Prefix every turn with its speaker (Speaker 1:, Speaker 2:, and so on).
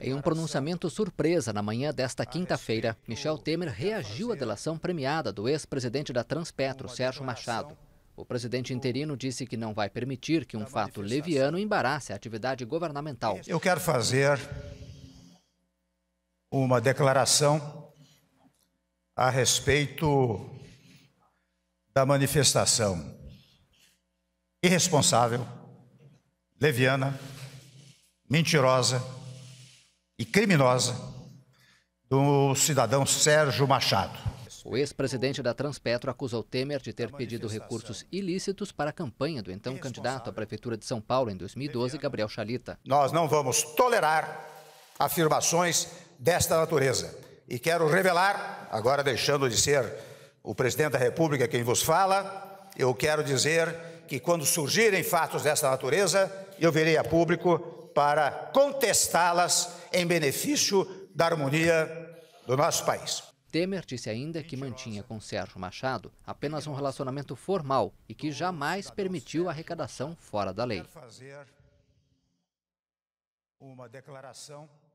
Speaker 1: Em um pronunciamento surpresa na manhã desta quinta-feira, Michel Temer reagiu à delação premiada do ex-presidente da Transpetro, Sérgio Machado. O presidente interino disse que não vai permitir que um fato leviano embarace a atividade governamental. Eu
Speaker 2: quero fazer uma declaração a respeito da manifestação irresponsável, leviana, mentirosa e criminosa do cidadão Sérgio Machado.
Speaker 1: O ex-presidente da Transpetro acusou Temer de ter é pedido recursos ilícitos para a campanha
Speaker 2: do então candidato à Prefeitura de São Paulo em 2012, Gabriel Chalita. Nós não vamos tolerar afirmações desta natureza. E quero revelar, agora deixando de ser o presidente da República quem vos fala, eu quero dizer que quando surgirem fatos desta natureza, eu virei a público para contestá-las em benefício da harmonia do nosso país. Temer disse
Speaker 1: ainda que mantinha com Sérgio Machado apenas um relacionamento formal e que jamais permitiu arrecadação fora da lei.
Speaker 2: Uma declaração